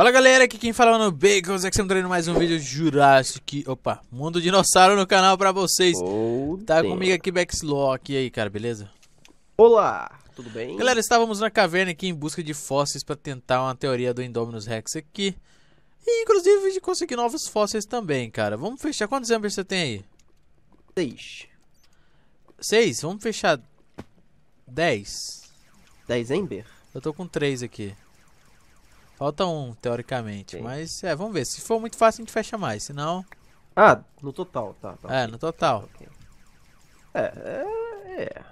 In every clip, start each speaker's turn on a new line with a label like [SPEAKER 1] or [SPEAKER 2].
[SPEAKER 1] Fala galera, aqui quem fala é no Bacons, aqui estamos trazendo mais um vídeo de Jurassic, opa, Mundo Dinossauro no canal pra vocês oh, Tá Deus. comigo aqui Bexlock, e aí cara, beleza? Olá, tudo bem? Galera, estávamos na caverna aqui em busca de fósseis pra tentar uma teoria do Indominus Rex aqui
[SPEAKER 2] E inclusive de
[SPEAKER 1] conseguir novos fósseis também, cara Vamos fechar, quantos Ambers você tem aí? Seis Seis? Vamos fechar dez Dez Ember? Eu tô com três aqui Falta um, teoricamente. Sim. Mas é, vamos ver. Se for muito fácil, a gente fecha mais. Se não. Ah, no total, tá. tá é, okay. no total. Tá okay. É,
[SPEAKER 2] é, é.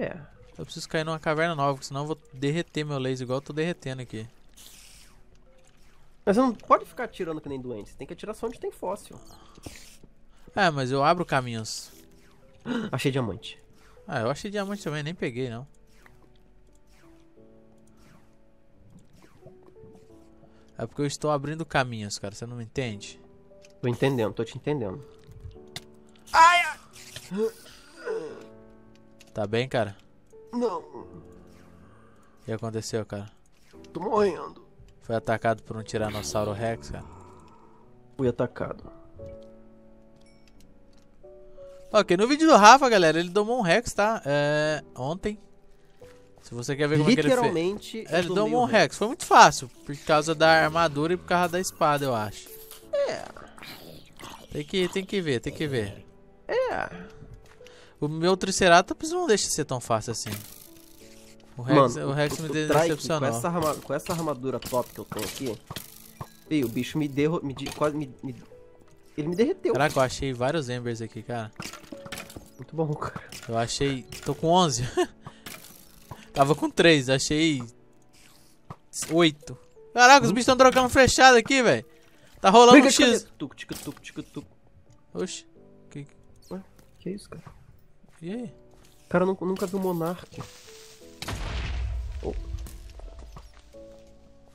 [SPEAKER 2] É.
[SPEAKER 1] Eu preciso cair numa caverna nova, senão eu vou derreter meu laser igual eu tô derretendo aqui.
[SPEAKER 2] Mas você não pode ficar atirando que nem doente. Você tem que atirar só onde tem fóssil.
[SPEAKER 1] É, mas eu abro caminhos. achei diamante. Ah, eu achei diamante também, nem peguei não. É porque eu estou abrindo caminhos, cara. Você não me entende? Tô entendendo, tô te entendendo. Ai! ai. Tá bem, cara? Não. O que aconteceu, cara? Tô morrendo. Foi atacado por um Tiranossauro Rex, cara? Fui
[SPEAKER 2] atacado.
[SPEAKER 1] Ok, no vídeo do Rafa, galera, ele domou um Rex, tá? É... Ontem. Se você quer ver como é que ele fez. Literalmente. É, ele deu um Rex. Foi muito fácil. Por causa da armadura e por causa da espada, eu acho. É. Tem que, tem que ver, tem que ver. É. O meu Triceratops não deixa de ser tão fácil assim. O Rex, Mano, o Rex o, me decepcionou. Com essa,
[SPEAKER 2] com essa armadura top que eu tenho aqui. Ei, o bicho me derro... Me, quase me, me, Ele me derreteu. Caraca,
[SPEAKER 1] eu achei vários embers aqui, cara.
[SPEAKER 2] Muito bom, cara.
[SPEAKER 1] Eu achei... Tô com 11. Tava com três, achei oito. Caraca, hum? os bichos estão trocando flechada aqui, velho. Tá rolando Briga, um X.
[SPEAKER 2] Tuc, tic, tuc, tic, Oxi. Que... Ué, que isso, cara? E aí? O cara nunca, nunca viu monarque Oh.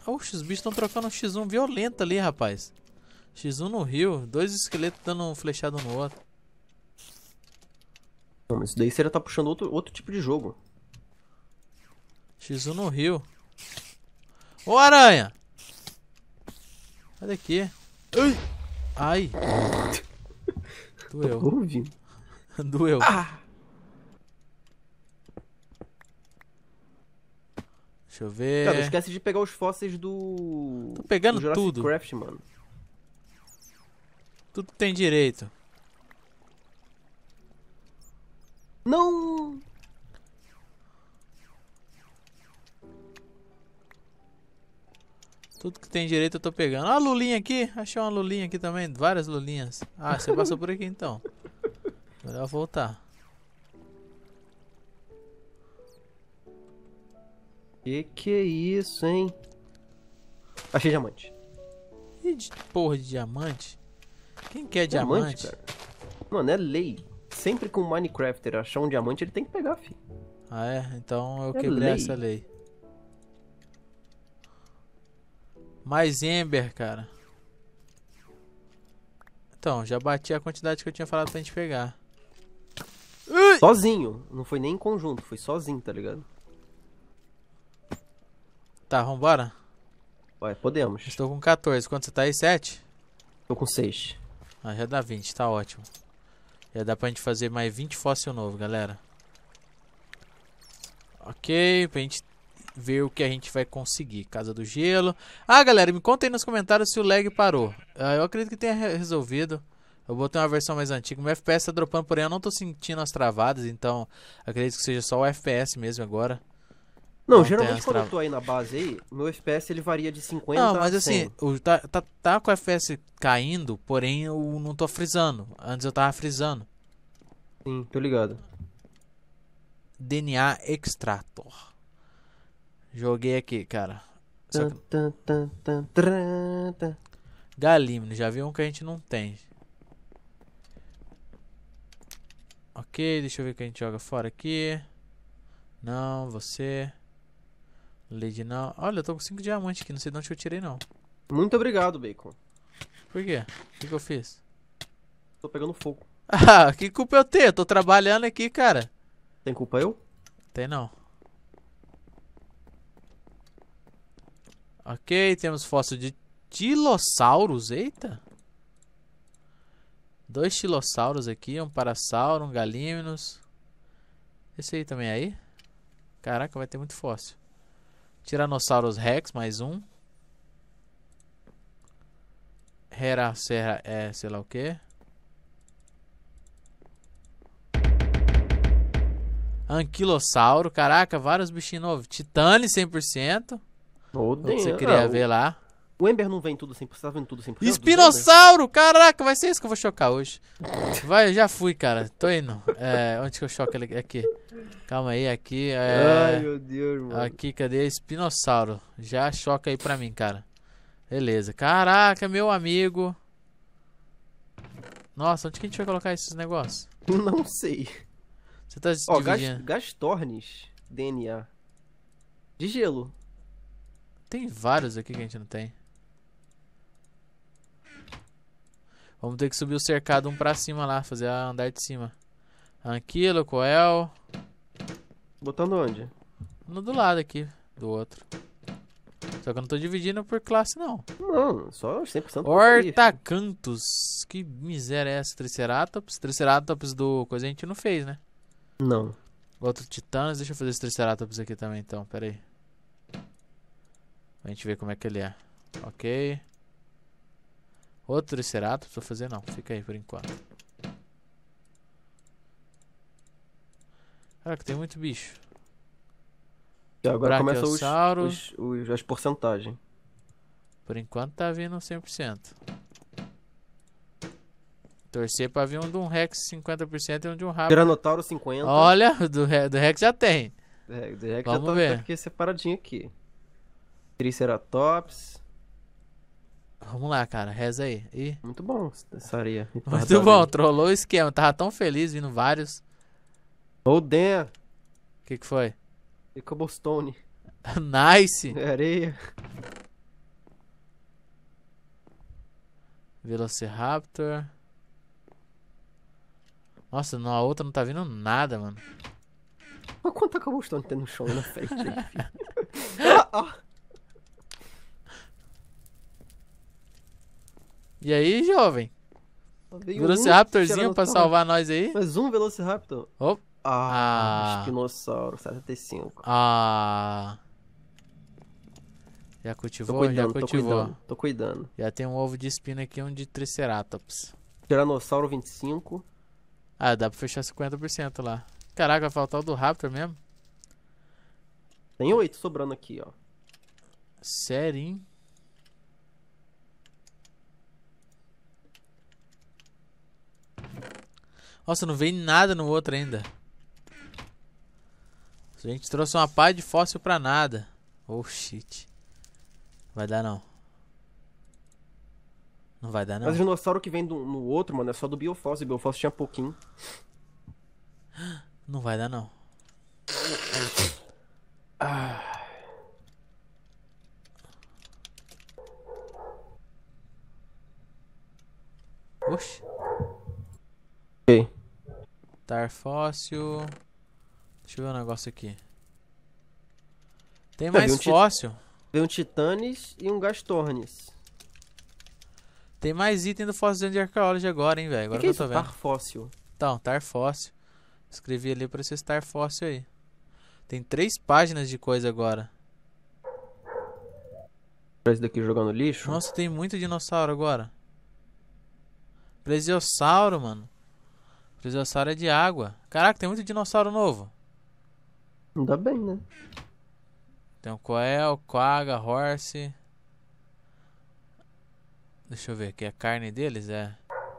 [SPEAKER 1] Oxi, os bichos estão trocando um X1 violento ali, rapaz. X1 no rio, dois esqueletos dando um flechado no outro.
[SPEAKER 2] Não, isso daí já tá puxando outro, outro tipo de jogo.
[SPEAKER 1] X1 no rio. Ô aranha! Olha aqui. Ai! Doeu. Doeu. Ah! Deixa eu ver. Cara, não esquece
[SPEAKER 2] de pegar os fósseis do. Tô pegando do tudo. Craft, mano.
[SPEAKER 1] Tudo tem direito. Não Tudo que tem direito eu tô pegando. Ó, ah, a lulinha aqui. Achei uma lulinha aqui também. Várias lulinhas. Ah, você passou por aqui então. Melhor voltar.
[SPEAKER 2] Que que é isso, hein? Achei diamante. Que de porra de diamante? Quem quer diamante? diamante? Cara. Mano, é lei. Sempre que um Minecrafter achar um diamante, ele tem que pegar, filho. Ah, é? Então eu é quebrei lei. essa
[SPEAKER 1] lei. Mais Ember, cara. Então, já bati a quantidade que eu tinha falado pra gente pegar.
[SPEAKER 2] Sozinho. Não foi nem em conjunto, foi sozinho, tá ligado? Tá, vambora? Vai, podemos. Estou com 14. Quanto você tá aí? 7? Tô com
[SPEAKER 1] 6. Ah, já dá 20, tá ótimo. Já dá pra gente fazer mais 20 fóssil novo, galera. Ok, pra gente ver o que a gente vai conseguir. Casa do Gelo. Ah, galera, me conta aí nos comentários se o lag parou. Ah, eu acredito que tenha resolvido. Eu botei uma versão mais antiga. Meu FPS tá dropando, porém eu não tô sentindo as travadas, então acredito que seja só o FPS mesmo agora. Não, não geralmente quando tra... eu
[SPEAKER 2] tô aí na base aí, meu FPS ele varia de 50 Não, mas assim,
[SPEAKER 1] o, tá, tá, tá com o FPS caindo, porém eu não tô frisando. Antes eu tava frisando. Sim, tô ligado. DNA Extrator. Joguei aqui, cara. Galim, já vi um que a gente não tem. Ok, deixa eu ver o que a gente joga fora aqui. Não, você. Lady não. Olha, eu tô com 5 diamantes aqui, não sei de onde eu tirei não.
[SPEAKER 2] Muito obrigado, Bacon. Por quê? O que, que eu fiz? Tô pegando fogo. Ah, que culpa é eu tenho? Eu tô trabalhando aqui, cara. Tem culpa eu? Tem não.
[SPEAKER 1] Ok, temos fóssil de Tilossauros, eita. Dois tilossauros aqui, um parasauro, um galímenos. Esse aí também é aí. Caraca, vai ter muito fóssil. Tiranossauros Rex, mais um. Hera, Serra, é, sei lá o que. Anquilossauro, caraca, vários bichinhos novos. Titane 100%.
[SPEAKER 2] Odeio. Você né? queria ah, ver lá. O Ember não vem tudo 100%, assim, tá vendo tudo 100%? Assim, Espinossauro!
[SPEAKER 1] Né? Caraca, vai ser isso que eu vou chocar hoje. Vai, já fui, cara. Tô indo. É, onde que eu choco ele? É aqui. Calma aí, aqui. É... Ai, meu Deus, mano. Aqui, cadê? Espinossauro. Já choca aí pra mim, cara. Beleza. Caraca, meu amigo.
[SPEAKER 2] Nossa, onde que a gente vai colocar esses negócios? Não sei. Você tá Ó, dividindo. Ó, gas, DNA. De gelo.
[SPEAKER 1] Tem vários aqui que a gente não tem. Vamos ter que subir o cercado um pra cima lá, fazer a andar de cima. Anquilo, Coel. Botando onde? No do lado aqui, do outro. Só que eu não tô dividindo por classe, não. Não, só 100% Hortacantos. Que miséria é essa? Triceratops? Triceratops do coisa a gente não fez, né? Não. Outro Titãs. Deixa eu fazer esse Triceratops aqui também, então. Pera aí. A gente vê como é que ele é. Ok. Outro Triceratops vou fazer não. Fica aí por enquanto. Caraca, tem muito bicho.
[SPEAKER 2] E agora começam os, os, os, as porcentagens. Por enquanto
[SPEAKER 1] tá vindo 100%.
[SPEAKER 2] Torcer pra vir um de um Rex 50% e um de um Raptor. Granotauro 50%. Olha,
[SPEAKER 1] do, do Rex já tem.
[SPEAKER 2] É, do Rex Vamos já tá, ver. tá aqui separadinho aqui. Triceratops.
[SPEAKER 1] Vamos lá, cara, reza aí. E... Muito bom
[SPEAKER 2] essa areia. Muito
[SPEAKER 1] bom, trollou o esquema. Tava tão feliz vindo vários.
[SPEAKER 2] Oh, damn. O que, que foi? E cobblestone. nice. Areia. É,
[SPEAKER 1] Velociraptor. Nossa, não, a outra não tá vindo nada, mano.
[SPEAKER 2] Olha quanto cobblestone é tem no chão na frente. Aí, ah, ah. E aí, jovem? Velociraptorzinho um pra salvar nós aí? Mais um Velociraptor. Opa. Ah, ah, Espinossauro 75. Ah.
[SPEAKER 1] Já cultivou? Tô cuidando, já cultivou. Tô cuidando, tô cuidando. Já tem um ovo de espina aqui um de
[SPEAKER 2] Triceratops. Tiranossauro 25.
[SPEAKER 1] Ah, dá pra fechar 50% lá. Caraca, vai faltar o do Raptor mesmo?
[SPEAKER 2] Tem oito sobrando aqui, ó.
[SPEAKER 1] Sério, hein? Nossa, não vem nada no outro ainda. A gente trouxe uma pá de fóssil pra nada. Oh, shit. Vai dar não. Não vai dar não. Mas o dinossauro
[SPEAKER 2] que vem do, no outro, mano, é só do biofóssil. Biofóssil tinha pouquinho.
[SPEAKER 1] Não vai dar não. Ah... Oxe. Tar fóssil. Deixa eu ver um negócio aqui. Tem tá, mais um fóssil?
[SPEAKER 2] Tem um Titanes e um Gastornis. Tem mais item do
[SPEAKER 1] fóssil de Archaeology agora, hein, velho? Agora que, que, é que, eu tô é vendo. Tar fóssil. Então, tar fóssil. Escrevi ali pra esse tar fóssil aí. Tem três páginas de coisa agora.
[SPEAKER 2] Pra esse daqui jogar no lixo?
[SPEAKER 1] Nossa, tem muito dinossauro agora. Plesiosauro, mano. Brisiossauro é de água. Caraca, tem muito dinossauro novo.
[SPEAKER 2] Ainda bem, né?
[SPEAKER 1] Tem o Coel, Quaga, Horse. Deixa eu ver aqui. A é carne deles é.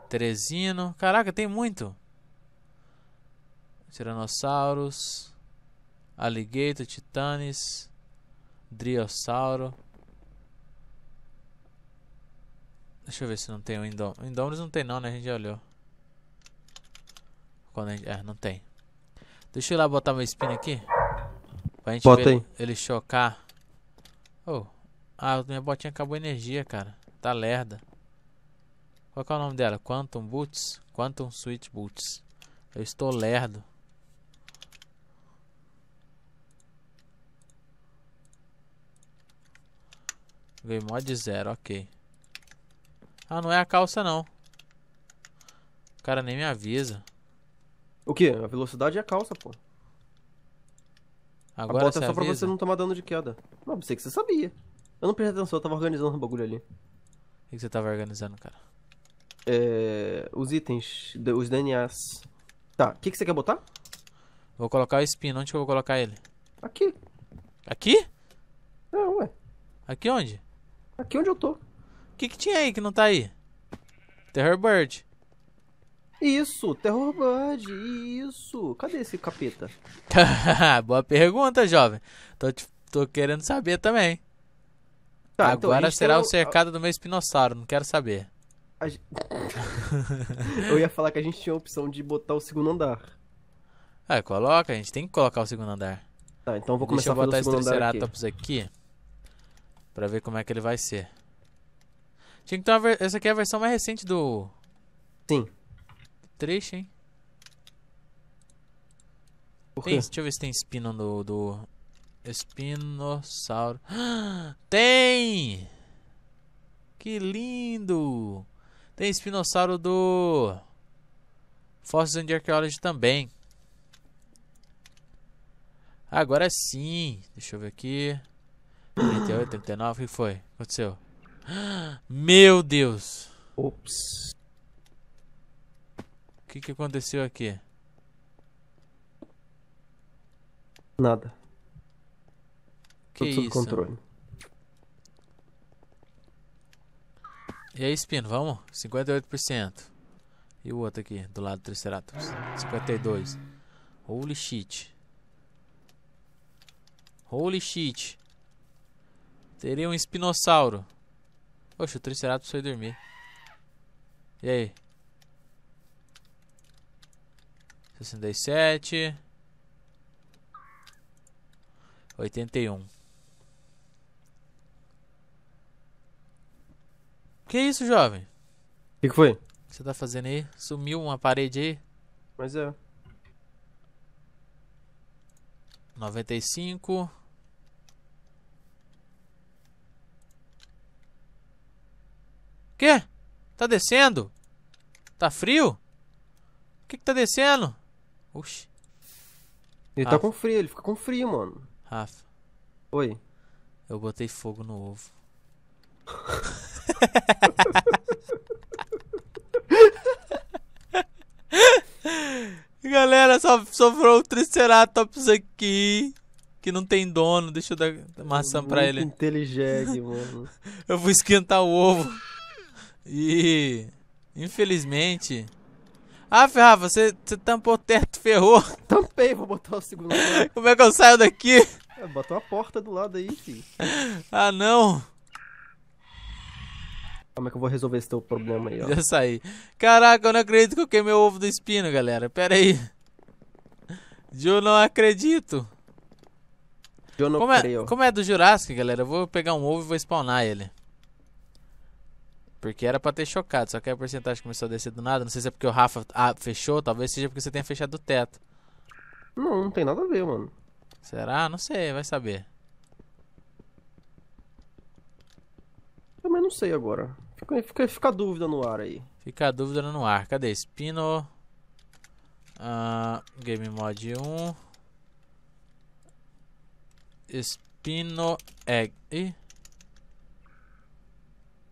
[SPEAKER 1] Teresino. Caraca, tem muito. Tiranossauros. Alligator, Titanis. Driossauro. Deixa eu ver se não tem o Indom. Indomus não tem não, né? A gente já olhou. Quando gente, é, não tem. Deixa eu ir lá botar meu spin aqui. Pra gente Bota ver aí. ele chocar. Oh. Ah, minha botinha acabou a energia, cara. Tá lerda. Qual é o nome dela? Quantum Boots? Quantum Sweet Boots. Eu estou lerdo. Ganhei mod zero, ok. Ah, não é a calça não. O cara nem me avisa. O quê? A velocidade é a calça, pô. Agora a bota é só pra avisa? você não
[SPEAKER 2] tomar dano de queda. Não, pensei que você sabia. Eu não prestei atenção, eu tava organizando o bagulho ali. O que você tava organizando, cara? É, os itens, os DNAs. Tá, o que, que você quer botar? Vou colocar o espino. Onde que eu vou colocar ele? Aqui. Aqui? É, ué.
[SPEAKER 1] Aqui onde? Aqui onde eu tô. O que, que tinha aí que não tá aí? Terror Bird. Isso, Terror Bird, isso. Cadê esse capeta? Boa pergunta, jovem. Tô, te, tô querendo saber também. Tá, então Agora então será o cercado a... do meu espinossauro, não quero saber.
[SPEAKER 2] A... Eu ia falar que a gente tinha a opção de botar o segundo andar.
[SPEAKER 1] É, coloca, a gente tem que colocar o segundo andar. Tá, então vou começar Deixa botar esse Triceratops aqui. aqui pra ver como é que ele vai ser. Tinha que ter uma ver... Essa aqui é a versão mais recente do. Sim. Trecho, hein? Por quê? Tem, deixa eu ver se tem espino do. Espinossauro. tem! Que lindo! Tem espinossauro do. Fossils and Archaeology também. Agora sim. Deixa eu ver aqui. 38, 39, o que foi? O que aconteceu? Meu Deus! Ops que, que aconteceu aqui?
[SPEAKER 2] Nada. Que Tudo sob isso? controle.
[SPEAKER 1] E aí, Espino, vamos? 58%. E o outro aqui, do lado do Triceratops. 52. Holy shit. Holy shit. Teria um espinossauro. Poxa, o Triceratops foi dormir. E aí? 67 81 Que isso, jovem? O que, que, foi? O que você tá fazendo aí? Sumiu uma parede aí? Mas é. 95 Que? Tá descendo? Tá frio? O que, que tá descendo? Oxi.
[SPEAKER 2] Ele tá Rafa. tá com frio, ele fica com frio, mano. Rafa. Oi. Eu botei fogo no ovo.
[SPEAKER 1] Galera, só sobrou o Triceratops aqui. Que não tem dono. Deixa eu dar maçã Muito pra ele. Inteligente, mano. eu vou esquentar o ovo. E. Infelizmente. Ah, ferrar, você, você tampou o teto, ferrou. Tampei,
[SPEAKER 2] vou botar o segundo Como é que eu saio daqui? É, a porta do lado aí, filho. Ah, não. Como é que eu vou resolver esse teu problema aí, ó? Já saí.
[SPEAKER 1] Caraca, eu não acredito que eu queimei o ovo do espino, galera. Pera aí. Eu não acredito. Eu não como, é, creio. É, como é do Jurassic, galera, eu vou pegar um ovo e vou spawnar ele. Porque era pra ter chocado, só que a porcentagem começou a descer do nada. Não sei se é porque o Rafa ah, fechou, talvez seja porque você tenha fechado o teto.
[SPEAKER 2] Não, não tem nada a ver, mano.
[SPEAKER 1] Será? Não sei, vai saber.
[SPEAKER 2] Também não sei agora. Fica, fica, fica a dúvida no ar aí.
[SPEAKER 1] Fica a dúvida no ar. Cadê? Spino. Uh, game Mod 1. Spino Egg. Ih.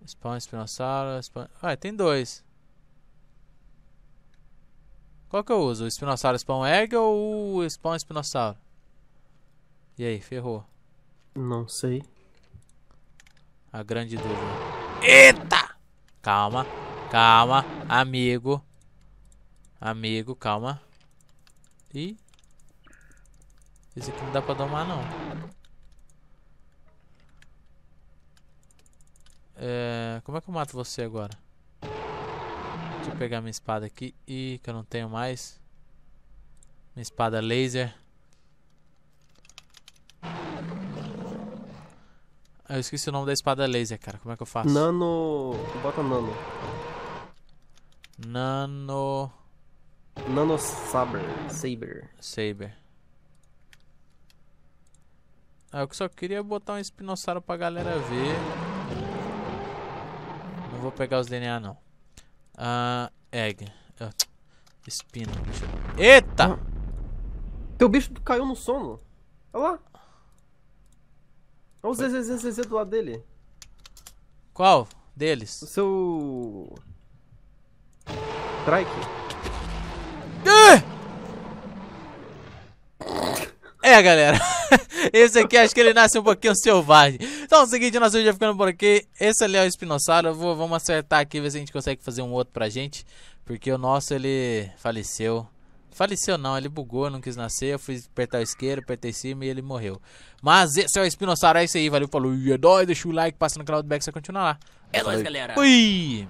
[SPEAKER 1] Spawn, espinossauro, spawn... Ah, tem dois. Qual que eu uso? O espinossauro spawn egg ou o spawn espinossauro? E aí, ferrou. Não sei. A grande dúvida. Eita! Calma, calma, amigo. Amigo, calma. E Esse aqui não dá pra domar, não. É, como é que eu mato você agora? Deixa eu pegar minha espada aqui. Ih, que eu não tenho mais. Minha espada laser. Ah, eu esqueci o nome da espada laser, cara. Como é que eu faço?
[SPEAKER 2] Nano. Bota nano.
[SPEAKER 1] Nano. Nano Saber. Saber. Saber. Ah, eu só queria botar um espinossauro pra galera ver vou pegar os DNA, não. Ah, egg. Ah, espino. Eita!
[SPEAKER 2] Ah. Teu bicho caiu no sono. Olha lá. Olha o ZZZZ do lado dele.
[SPEAKER 1] Qual deles? O seu... Trike. É, galera. Esse aqui acho que ele nasce um pouquinho selvagem. Então é o seguinte, nosso vídeo ficando por aqui. Esse ali é o Espinossauro. Vou, vamos acertar aqui, ver se a gente consegue fazer um outro pra gente. Porque o nosso, ele faleceu. Faleceu não, ele bugou, não quis nascer. Eu fui apertar o isqueiro, apertei cima e ele morreu. Mas esse é o Espinossauro, é isso aí. Valeu, falou. E é nóis, deixa o like, passa no canal do Beck, você continua lá. É nóis, galera. Fui!